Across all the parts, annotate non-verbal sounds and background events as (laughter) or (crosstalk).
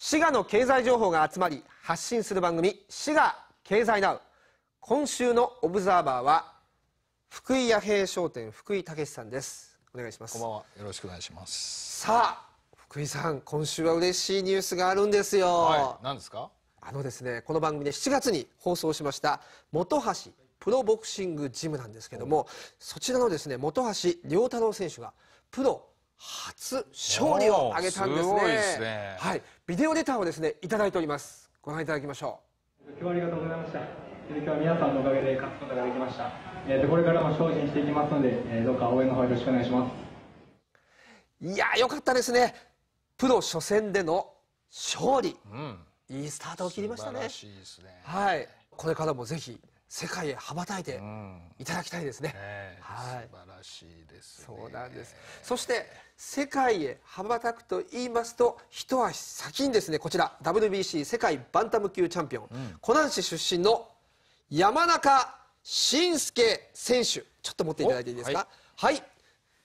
滋賀の経済情報が集まり発信する番組滋賀経済ナウ今週のオブザーバーは福井弥平商店福井武さんですお願いしますこんばんはよろしくお願いしますさあ福井さん今週は嬉しいニュースがあるんですよはい何ですかあのですねこの番組で7月に放送しました本橋プロボクシングジムなんですけどもそちらのですね本橋良太郎選手がプロ初勝利を挙げたんですね。すねはい、ビデオデータをですね、いただいております。ご覧いただきましょう。今日はありがとうございました。今日は皆さんのおかげで勝つことができました。えっ、ー、これからも精進していきますので、えー、どうか応援の方よろしくお願いします。いやー、よかったですね。プロ初戦での勝利。うん、いいスタートを切りましたね。いねはい。これからもぜひ世界へ羽ばたいていただきたいですね。ねはい、素晴らしいです、ね、そうなんです。そして世界へ羽ばたくと言いますと一足先にですねこちら WBC 世界バンタム級チャンピオン、うん、湖南市出身の山中伸介選手ちょっと持っていただいていいですか。はい、はい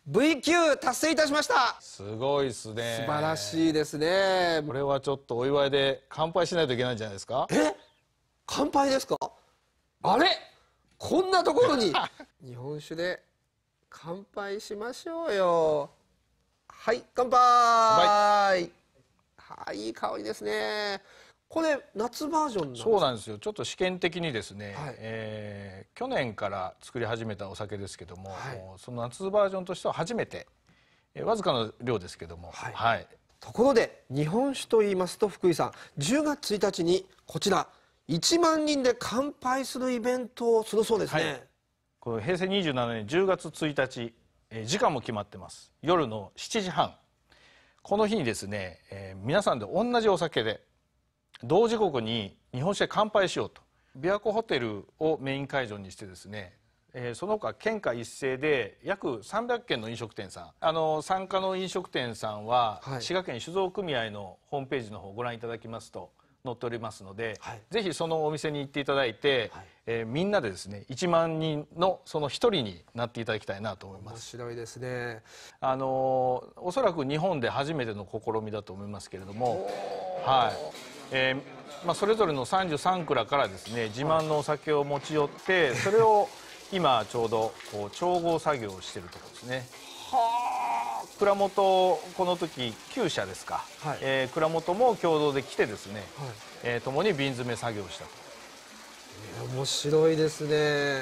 V q 達成いたしましたすごいですね素晴らしいですねこれはちょっとお祝いで乾杯しないといけないんじゃないですかえ乾杯ですかあれこんなところに (laughs) 日本酒で乾杯しましょうよはい乾杯はいいい香りですねこれ夏バージョンそうなんですよちょっと試験的にですね、はい、えー、去年から作り始めたお酒ですけども、はい、その夏バージョンとしては初めて、えー、わずかの量ですけども、はい、はい、ところで日本酒といいますと福井さん10月1日にこちら「1万人で乾杯するイベントをするそうですね、はい、この平成27年10月1日、えー、時間も決まってます夜の7時半この日にですね、えー、皆さんで同じお酒で同時刻に日本酒で乾杯しようと琵琶湖ホテルをメイン会場にしてですねえその他県下一斉で約300軒の飲食店さんあの参加の飲食店さんは、滋賀県酒造組合のホームページの方をご覧いただきますと載っておりますので、はい、ぜひそのお店に行っていただいて、はい、えー、みんなでですね1万人のその1人になっていただきたいなと思います面白いですねあのー、おそらく日本で初めての試みだと思いますけれどもはいえー、まあ、それぞれの33蔵からですね自慢のお酒を持ち寄ってそれを今ちょうどこう調合作業をしてるところですねはあ蔵元この時9社ですか、はい、えー、蔵元も共同で来てですね、はいえー、共に瓶詰め作業したと面白いですね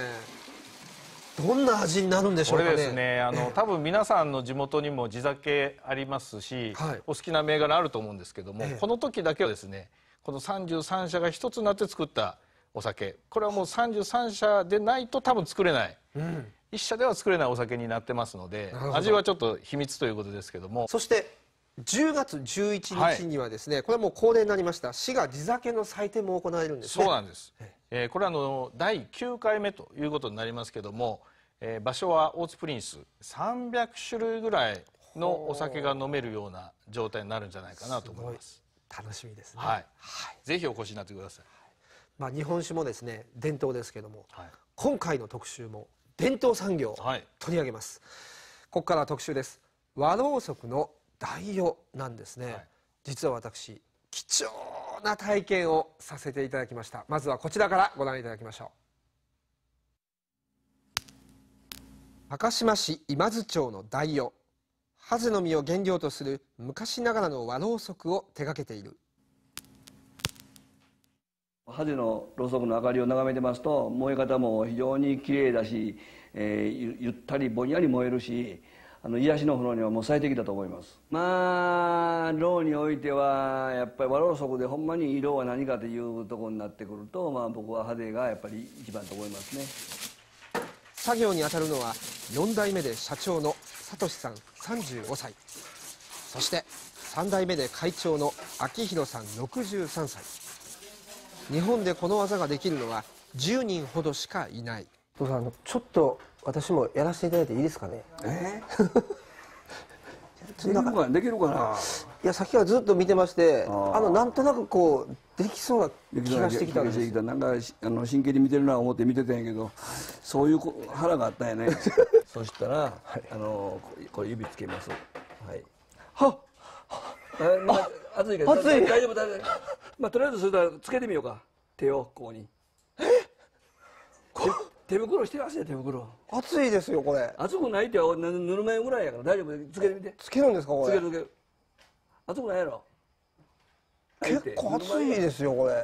どんな味になるんでしょうか、ね、これですねあの (laughs) 多分皆さんの地元にも地酒ありますし、はい、お好きな銘柄あると思うんですけども、この時だけはですねこの33社が一つになって作ったお酒これはもう33社でないと多分作れない、うん一社では作れないお酒になってますので味はちょっと秘密ということですけどもそして10月11日にはですね、はい、これはもう恒例になりました滋賀地酒の祭典も行われるんです、ね、そうなんです、えー、これはあの第9回目ということになりますけども、えー、場所は大津プリンス300種類ぐらいのお酒が飲めるような状態になるんじゃないかなと思います楽しみですね、はい、はい、ぜひお越しになってください、まあ、日本酒もですね伝統ですけども、はい、今回の特集も伝統産業を取り上げます、はい、ここから特集です和ろうそくの代用なんですね、はい、実は私貴重な体験をさせていただきましたまずはこちらからご覧いただきましょう赤島市今津町の代用ハゼの実を原料とする昔ながらの和ろうそくを手掛けている端のろうそくの明かりを眺めてますと燃え方も非常にきれいだし、えー、ゆったりぼんやり燃えるしあの癒しの炎にはもう最適だと思いますまあろうにおいてはやっぱり和ろうそくでほんまに色は何かというところになってくると、まあ、僕は派手がやっぱり一番と思いますね作業に当たるのは4代目で社長の聡さん35歳そして3代目で会長の秋広さん63歳日本でこの技ができるのは10人ほどしかいないあのちょっと私もやらせていただいていいですかねえーできできるかないや先はずっと見てましてあのなんとなくこうできそうな気がしてきたんですなんかあの真剣に見てるな思って見てたんやけどそういう腹があったんやねそしたら、はい、あのこれ指つけますはいはっ熱いけど熱い大丈夫大丈夫まあ、とりあえずそれではつけてみようか手をここにえっ手袋してますよ手袋熱いですよこれ熱くないってぬるま湯ぐらいやから大丈夫つけてみてつけるんですかこれつけるつける熱くないやろ結構熱いですよこれ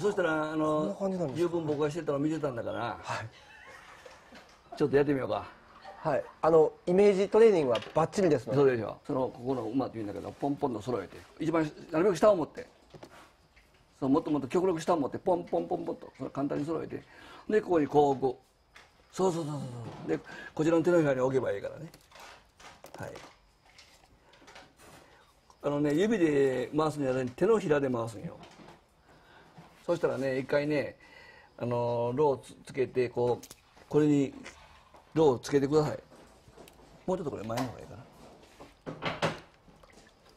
そしたらあの十分僕がしてたの見てたんだから、はい、ちょっとやってみようかはいあのイメージトレーニングはバッチリですのでそうでしょそのここの馬っていうんだけどポンポンと揃えて一番なるべく下を持ってそのもっともっと極力下持ってポンポンポンポンとそ簡単に揃えてでここにこうこうそうそうそうそうでこちらの手のひらに置けばいいからねはいあのね指で回すんじゃない手のひらで回すんよそしたらね一回ねあのロをつけてこうこれにロをつけてくださいもうちょっとこれ前の方がいいかな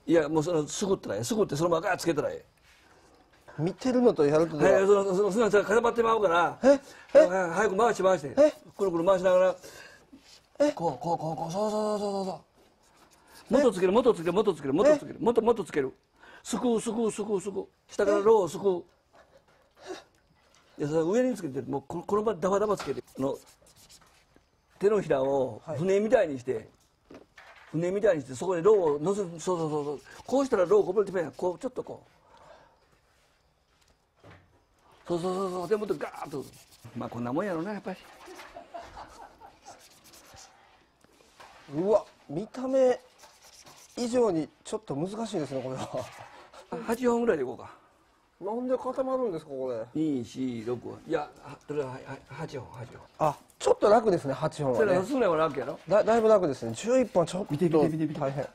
いやもうそのすぐってないすぐってそのままガーつけたらええ見てるのとやるとでは、い、そのそのすなちん固まってまうからええ早く回して回してえくるくる回しながらえこうこうこうこうそうそうそうそうそう元つける元つける元つける元つける元元つけるすくうすくうすくうすくう下からローをすくういやそれ上につけてもうこのこの場ダバダバつけての手のひらを船みたいにして、はい、船みたいにしてそこでローをのせそうそうそうそうこうしたらローこぼれてみたいこうちょっとこう。そうそうそうそうでもっとガーッとまあこんなもんやろなやっぱりうわ見た目以上にちょっと難しいですねこれは8本ぐらいでいこうかなんで固まるんですかこれ246いやそれは8本8本あちょっと楽ですね8本は、ね、それ安値は楽やろだだいぶ楽ですね11本ちょっと見て見て見て見て大変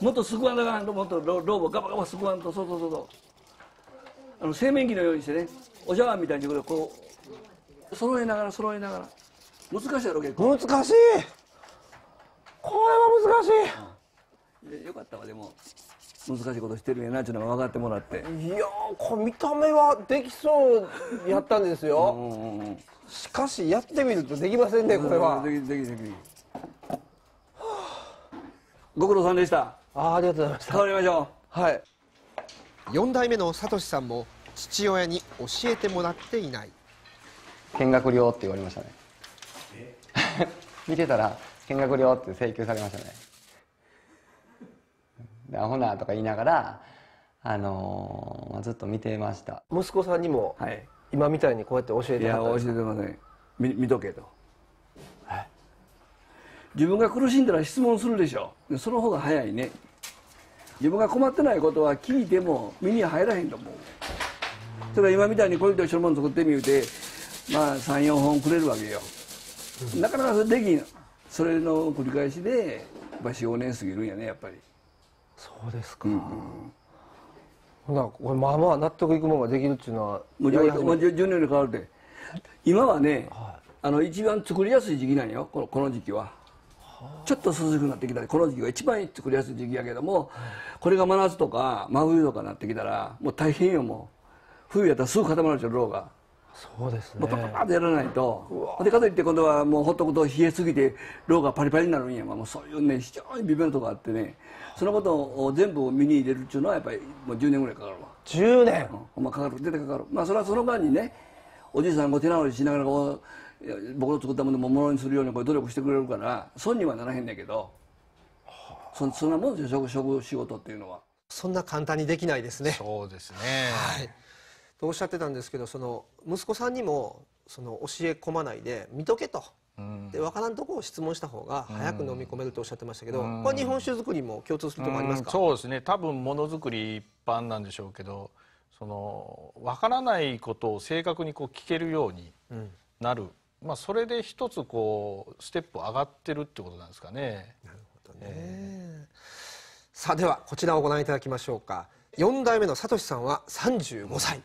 もっとすくわんだかんともっとロローブガバガバすくわんとそうそうそうそうあの製麺機のようにしてねお茶碗みたいにこう揃えながら揃えながら難しいやろ結構難しいこれは難しい、うん、よかったわでも難しいことしてるんやなっていうのは分かってもらっていやこれ見た目はできそうやったんですようんうん、しかしやってみるとできませんねこれはできできできご苦労さんでしたあありがとうございました頑張りましょうはい4代目の聡さんも父親に教えてもらっていない見学料って言われましたね (laughs) 見てたら見学料って請求されましたねでアホなとか言いながらあのー、ずっと見てました息子さんにも、はい、今みたいにこうやって教えていや教えてません見見とけと自分が苦しんだら質問するでしょその方が早いね自分が困ってないことは聞いても身に入らへんと思うそれは今みたいにこれと一緒のもの作ってみてまあ34本くれるわけよなかなかそれできんそれの繰り返しで45年過ぎるんやねやっぱりそうですか、うんうんなこれまあまあ納得いくものができるっていうのはもう 10, もう10年に変わるて今はね、はい、あの一番作りやすい時期なんよこのこの時期はちょっと涼しくなってきたらこの時期が一番作りやすい時期やけどもこれが真夏とか真冬とかなってきたらもう大変よもう冬やったらすぐ固まるでしょろうがそうですねもうパパパッとやらないとでかといって今度はもうほっとくと冷えすぎてろうがパリパリになるんやもうそういうね非常に微妙なとこあってねそのことを全部身に入れるっていうのはやっぱりもう10年ぐらいかかるわ10年、うん、まあかかる出てかかるまあそれはその間にねおじいさんご手直りしながらこう僕の作ったものもものにするようにこう努力してくれるから損にはならへんねんけどそそんなもんですよ食仕事っていうのはそんな簡単にできないですねそうですね、はい、とおっしゃってたんですけどその息子さんにもその教え込まないで見とけと、うん、で分からんとこを質問した方が早く飲み込めるとおっしゃってましたけど、うん、これ日本酒作りも共通するとこありますか、うん、そうですね多分ものづくり一般なんでしょうけどその分からないことを正確にこう聞けるようになる、うんまあ、それで一つこうステップ上がってるってことなんですかね。なるほどね、えー、さあではこちらをご覧いただきましょうか4代目の聡さんは35歳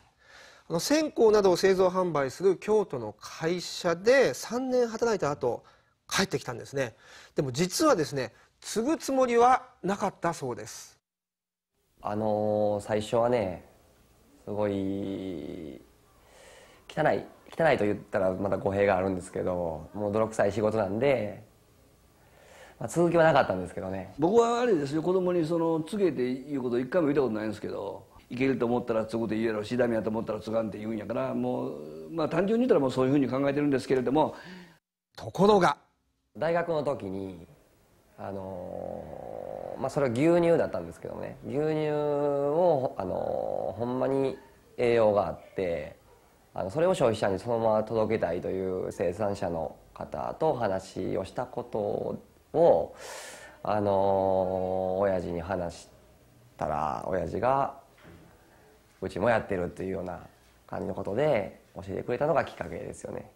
あの線香などを製造販売する京都の会社で3年働いた後帰ってきたんですねでも実はですね継ぐつもりはなかったそうですあのー、最初はねすごい汚い汚いと言ったらまた語弊があるんですけどもう泥臭い仕事なんで、まあ、続きはなかったんですけどね僕はあれですよ子供にその告げていうこと一回も言ったことないんですけどいけると思ったら継ぐで言いやろしだめやと思ったらつがんって言うんやからもうまあ単純に言ったらもうそういうふうに考えてるんですけれどもところが大学の時にあのまあそれは牛乳だったんですけどね牛乳をあのほんまに栄養があってあのそれを消費者にそのまま届けたいという生産者の方と話をしたことをあの親父に話したら親父が「うちもやってる」っていうような感じのことで教えてくれたのがきっかけですよね。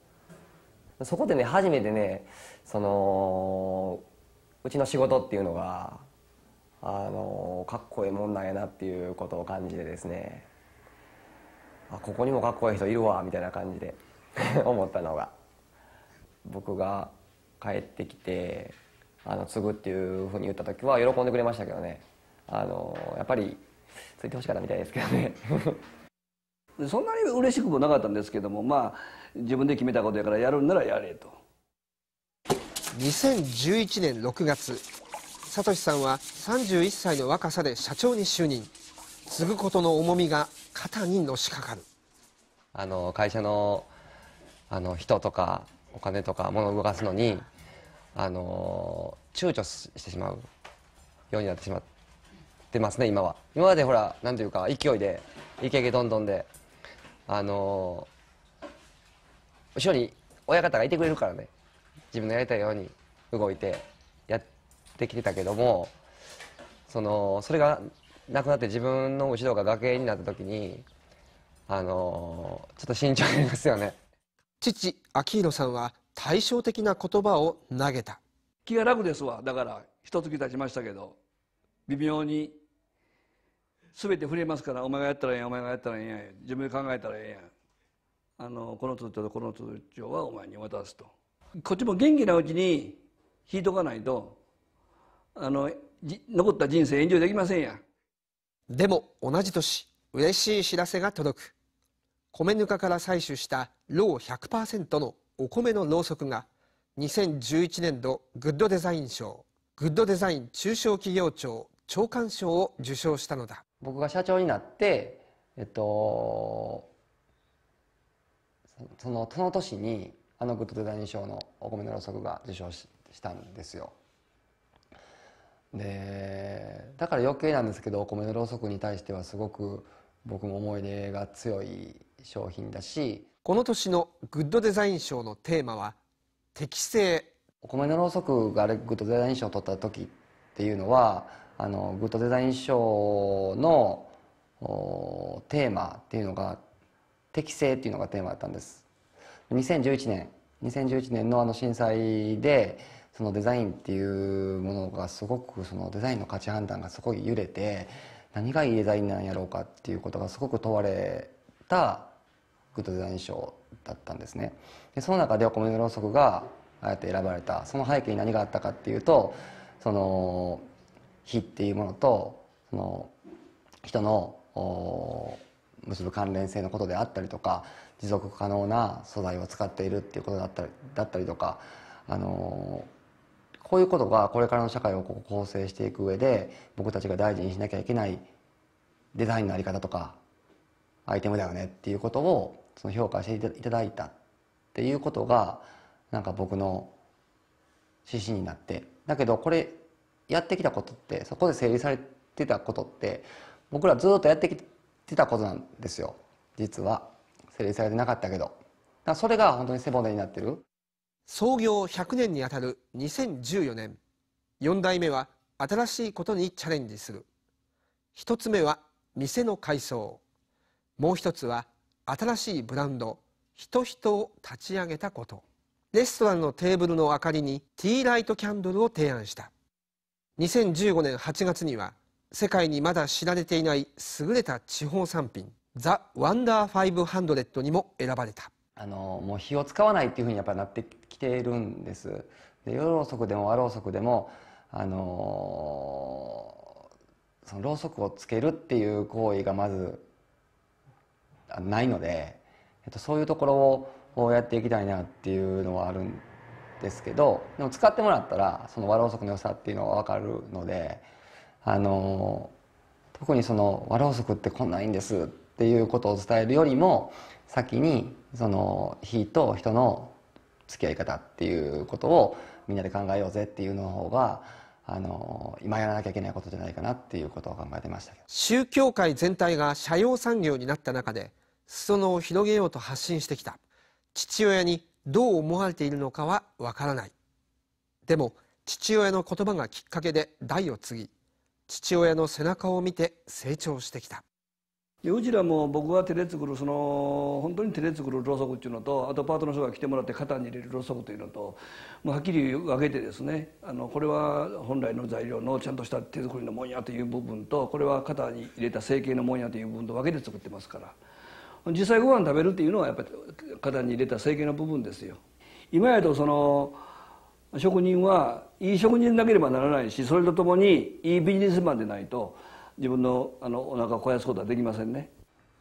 そこでね初めてねそのうちの仕事っていうのがあのかっこいいもんなんやなっていうことを感じてですねあここにもかっこいい人いるわみたいな感じで (laughs) 思ったのが僕が帰ってきてあの継ぐっていうふうに言った時は喜んでくれましたけどねあのやっぱりついてほしかったみたいですけどね (laughs) そんなに嬉しくもなかったんですけどもまあ自分で決めたことやからやるんならやれと2011年6月聡さんは31歳の若さで社長に就任継ぐことの重みが肩にのしかかるあの会社のあの人とかお金とか物を動かすのにあの躊躇してしまうようになってしまってますね今は今までほら何ていうか勢いでイケイケどんどんであの後ろに親方がいてくれるからね自分のやりたいように動いてやってきてたけどもそのそれが亡くなって自分の後ろが崖になった時にあのちょっと慎重になりますよね父昭弘さんは対照的な言葉を投げた気が楽ですわだから一月経ちましたけど微妙に全て触れますからお前がやったらええやんお前がやったらええやん自分で考えたらええやんあのこの通帳とこの通帳はお前に渡すとこっちも元気なうちに引いとかないとあの残った人生炎上できませんやんでも同じ年嬉しい知らせが届く米ぬかから採取したロー100%のお米のろうそくが2011年度グッドデザイン賞グッドデザイン中小企業庁長官賞を受賞したのだ僕が社長になってえっとそのその年にあのグッドデザイン賞のお米のろうそくが受賞したんですよでだから余計なんですけどお米のろうそくに対してはすごく僕も思い出が強い商品だしこの年のグッドデザイン賞のテーマは「適正」お米のろうそくがあれグッドデザイン賞を取った時っていうのはあのグッドデザイン賞のテーマっていうのが適正っていうのがテーマだったんです2011年2011年のあの震災でそのデザインっていうものがすごくそのデザインの価値判断がすごい揺れて何がいいデザインなんやろうかっていうことがすごく問われたグッドデザイン賞だったんですねでその中でお米のろうそくがああやって選ばれたその背景に何があったかっていうとその火っていうものとその人の結ぶ関連性のことであったりとか持続可能な素材を使っているっていうことだったりだったりとかあのーこういうことがこれからの社会を構成していく上で僕たちが大事にしなきゃいけないデザインの在り方とかアイテムだよねっていうことをその評価していただいたっていうことがなんか僕の指針になってだけどこれやってきたことってそこで整理されてたことって僕らずっとやってきてたことなんですよ実は整理されてなかったけどそれが本当に背骨になってる創業100年にあたる2014年4代目は新しいことにチャレンジする1つ目は店の改装もう1つは新しいブランド「人人を立ち上げたことレストランのテーブルの明かりにティーライトキャンドルを提案した2015年8月には世界にまだ知られていない優れた地方産品ザ・ワンダー500にも選ばれたあのもう火を使わないっていうふうにやっぱなってきているんです。で夜ろうそくでも和ろうそくでもあのそのろうそくをつけるっていう行為がまずないので、えっと、そういうところをやっていきたいなっていうのはあるんですけどでも使ってもらったらその和ろうそくの良さっていうのは分かるので、あの特にその和ろうそくってこんないいんですってっていうことを伝えるよりも先にその火と人の付き合い方っていうことをみんなで考えようぜっていうの方があの今やらなきゃいけないことじゃないかなっていうことを考えてました宗教界全体が社用産業になった中で裾野を広げようと発信してきた父親にどう思われているのかはわからないでも父親の言葉がきっかけで代を継ぎ父親の背中を見て成長してきたでうちらも僕が手で作るその本当に手で作るろうそくっていうのとあとパートの人が来てもらって肩に入れるろうそくというのと、まあ、はっきり分けてですねあのこれは本来の材料のちゃんとした手作りのもんやという部分とこれは肩に入れた成形のもんやという部分と分けて作ってますから実際ご飯食べるっていうのはやっぱり肩に入れた成形の部分ですよ。今やとその職人はいい職人でなければならないしそれとともにいいビジネスマンでないと自分のあのお腹を肥やすことはできませんね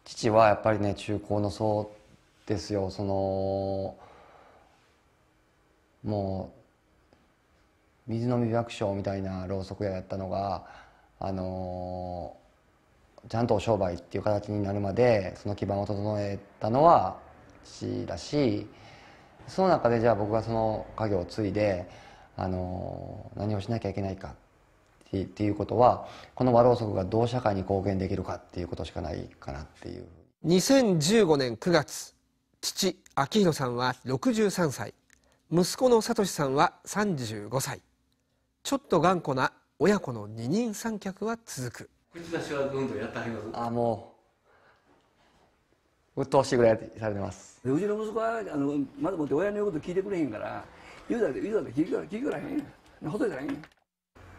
父はやっぱりね中高の層ですよそのもう水飲み百姓みたいなろうそく屋やったのがあのちゃんとお商売っていう形になるまでその基盤を整えたのは父だしその中でじゃあ僕がその家業を継いであの何をしなきゃいけないかっていうことはこの和ろうそくがどう社会に貢献できるかっていうことしかないかなっていう2015年9月父明宏さんは63歳息子の聡さんは35歳ちょっと頑固な親子の二人三脚は続く口出しはどんどんやってりますあもう鬱陶しいぐらいされてますうちの息子はあのまだもって親の言うこと聞いてくれへんから言うだら言うだら聞いてくれへんほっといたらへん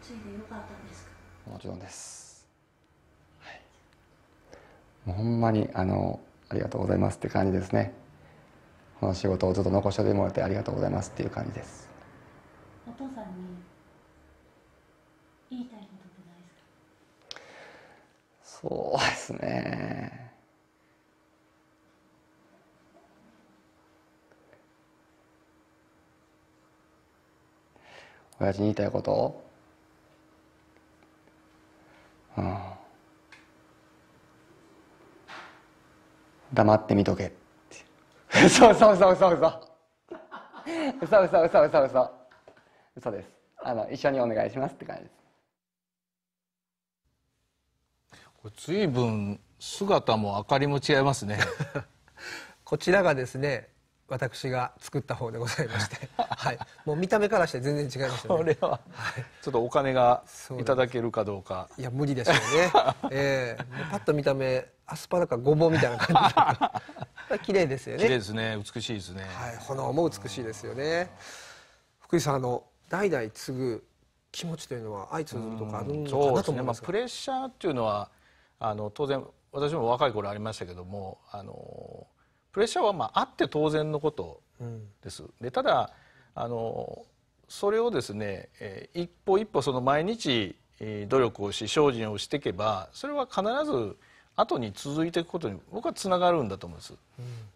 ついでよかったんですかもちろんです、はい、もうほんまにあのありがとうございますって感じですねこの仕事をずっと残してもらってありがとうございますっていう感じですお父さんに言いたいことってないですかそうですね親父に言いたいこと黙って見とけって (laughs) そうそうそうそうそう嘘嘘嘘嘘嘘嘘ですあの一緒にお願いしますって感じですこれ随分姿も明かりも違いますね (laughs) こちらがですね私が作った方でございまして、(laughs) はい、もう見た目からして全然違いますたねこれは、はい、ちょっとお金がいただけるかどうかいや無理でしょうね、えー、パッと見た目アスパラかごぼうみたいな感じで綺麗ですよね (laughs) 綺麗ですね美しいですね、はい、炎も美しいですよね福井さんあの代々継ぐ気持ちというのは相次ぐとかあるのかなと思います、ねまあ、プレッシャーっていうのはあの当然私も若い頃ありましたけどもあのプレッシャーはまああって当然のことです、うん、でただあのそれをですね、えー、一歩一歩その毎日努力をし精進をしていけばそれは必ず後に続いていくことに僕はつながるんだと思うんです。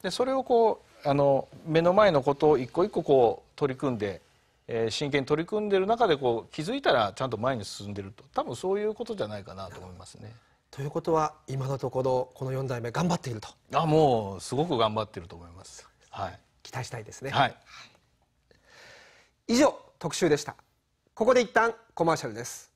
でそれをこうあの目の前のことを一個一個こう取り組んで、えー、真剣に取り組んでる中でこう気づいたらちゃんと前に進んでると多分そういうことじゃないかなと思いますね。ということは今のところこの4代目頑張っているとあもうすごく頑張っていると思います、はい、期待したいですね、はい、以上特集でしたここで一旦コマーシャルです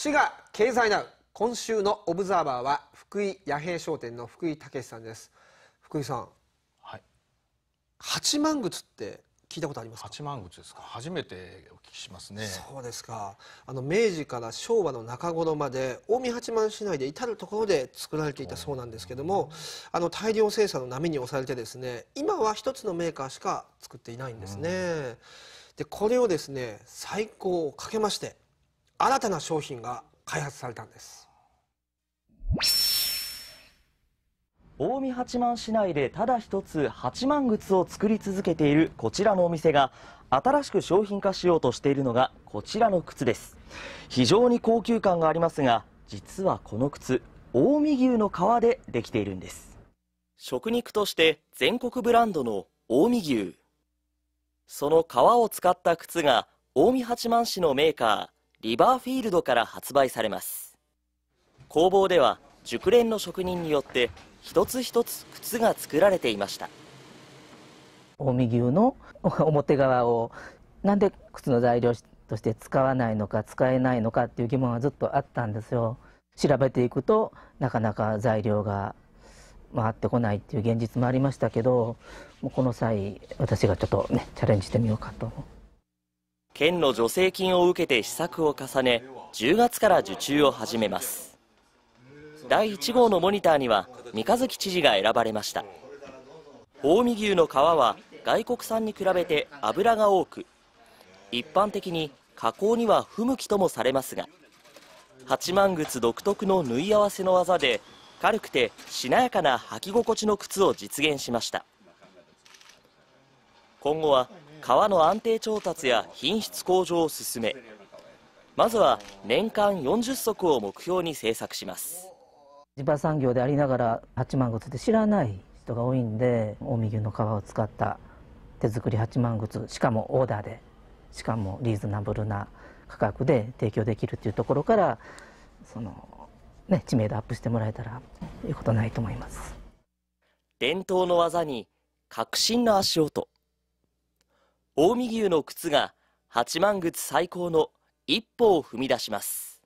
滋賀経済ナウ今週のオブザーバーは福井弥平商店の福井武さんです福井さんはい八幡靴って聞いたことあります八幡口ですか初めてお聞きしますねそうですかあの明治から昭和の中頃まで近江八幡市内で至る所で作られていたそうなんですけどもあの大量生産の波に押されてですね今は一つのメーカーしか作っていないんですね、うん、でこれをですね最高をかけまして新たな商品が開発されたんです近江八幡市内でただ一つ八幡靴を作り続けているこちらのお店が新しく商品化しようとしているのがこちらの靴です非常に高級感がありますが実はこの靴近江牛の皮でできているんです食肉として全国ブランドの近江牛その皮を使った靴が近江八幡市のメーカーリバーフィールドから発売されます工房では熟練の職人によって一つ一つ靴が作られていました近江牛の (laughs) 表側をなんで靴の材料として使わないのか使えないのかっていう疑問はずっとあったんですよ調べていくとなかなか材料が回ってこないっていう現実もありましたけどもうこの際私がちょっとねチャレンジしてみようかと県の助成金を受けて施策を重ね10月から受注を始めます第1号のモニターには三日月知事が選ばれました近江牛の皮は外国産に比べて油が多く一般的に加工には不向きともされますが八幡靴独特の縫い合わせの技で軽くてしなやかな履き心地の靴を実現しました今後は革の安定調達や品質向上を進めまずは年間40足を目標に製作します地場産業でありながら八幡靴って知らない人が多いんで近江牛の皮を使った手作り八幡靴しかもオーダーでしかもリーズナブルな価格で提供できるっていうところからその、ね、知名度アップしてもらえたらいいことないと思います伝統の技に革新の足音近江牛の靴が八幡靴最高の一歩を踏み出します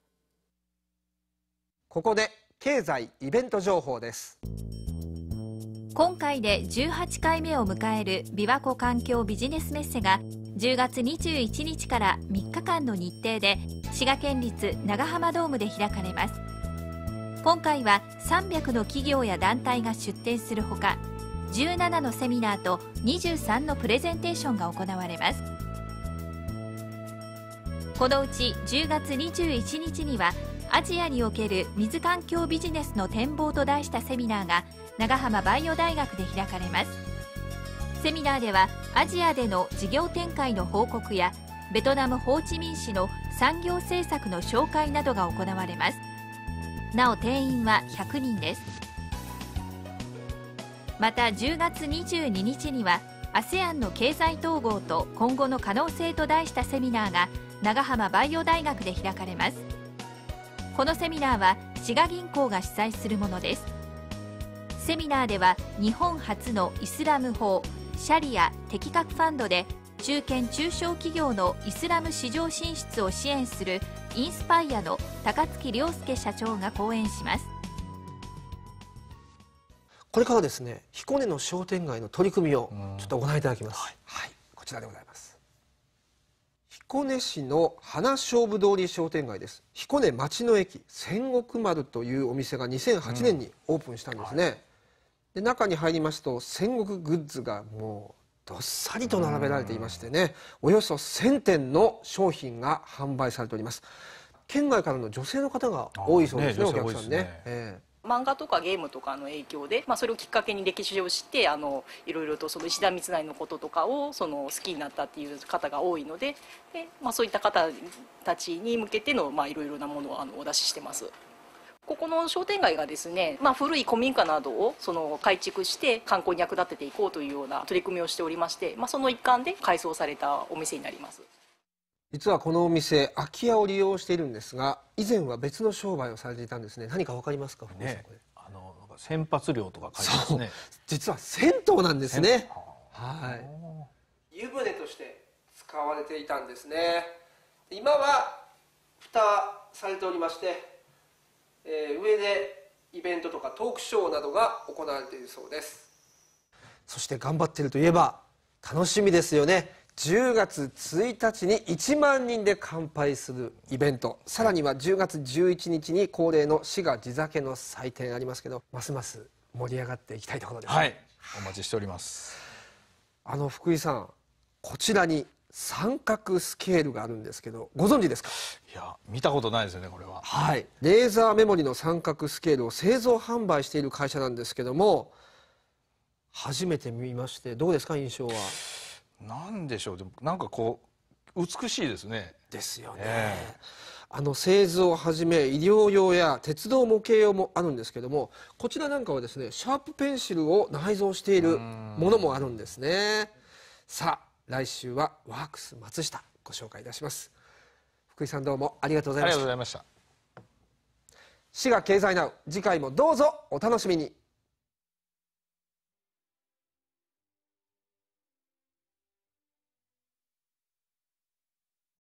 ここで経済イベント情報です今回で18回目を迎える琵琶湖環境ビジネスメッセが10月21日から3日間の日程で滋賀県立長浜ドームで開かれます今回は300の企業や団体が出展するほか17のセミナーと23のプレゼンテーションが行われますこのうち10月21日にはアジアにおける水環境ビジネスの展望と題したセミナーが長浜バイオ大学で開かれますセミナーではアジアでの事業展開の報告やベトナム・ホーチミン市の産業政策の紹介などが行われますなお定員は100人ですまた10月22日には ASEAN の経済統合と今後の可能性と題したセミナーが長浜バイオ大学で開かれますこのセミナーは滋賀銀行が主催するものですセミナーでは日本初のイスラム法シャリア適格ファンドで中堅中小企業のイスラム市場進出を支援するインスパイアの高槻良介社長が講演しますこれからですね彦根の商店街の取り組みをちょっとご覧いただきます、はい、はい、こちらでございます彦根市の花勝負通り商店街です彦根町の駅千石丸というお店が2008年にオープンしたんですね、うんはい、で中に入りますと戦国グッズがもうどっさりと並べられていましてね、うん、およそ1000点の商品が販売されております県外からの女性の方が多いそうですね、ね、お客さんねね、えー漫画とかゲームとかの影響で、まあ、それをきっかけに歴史を知ってあのいろいろとその石田三成のこととかをその好きになったっていう方が多いのでで、まあ、そういった方たちに向けての、まあ、いろいろなものをあのお出ししてます。ここの商店街がですね、まあ、古い古民家などをその改築して観光に役立てていこうというような取り組みをしておりまして、まあ、その一環で改装されたお店になります。実はこのお店空き家を利用しているんですが以前は別の商売をされていたんですね何かわかりますか、ね、あの先発料とか書いてますね実は銭湯なんですねはい湯船として使われていたんですね今は蓋されておりまして、えー、上でイベントとかトークショーなどが行われているそうですそして頑張ってるといえば楽しみですよね10月1日に1万人で乾杯するイベントさらには10月11日に恒例の滋賀地酒の祭典ありますけどますます盛り上がっていきたいところです、ね、はいお待ちしておりますあの福井さんこちらに三角スケールがあるんですけどご存知ですかいや見たことないですよねこれははいレーザーメモリの三角スケールを製造販売している会社なんですけども初めて見ましてどうですか印象はなんでしょうでもなんかこう美しいですね。ですよね。えー、あの製図をはじめ医療用や鉄道模型用もあるんですけどもこちらなんかはですねシャープペンシルを内蔵しているものもあるんですね。さあ来週はワークス松下ご紹介いたします。福井さんどうもありがとうございました。ありがとうございました。滋賀経済ナウ次回もどうぞお楽しみに。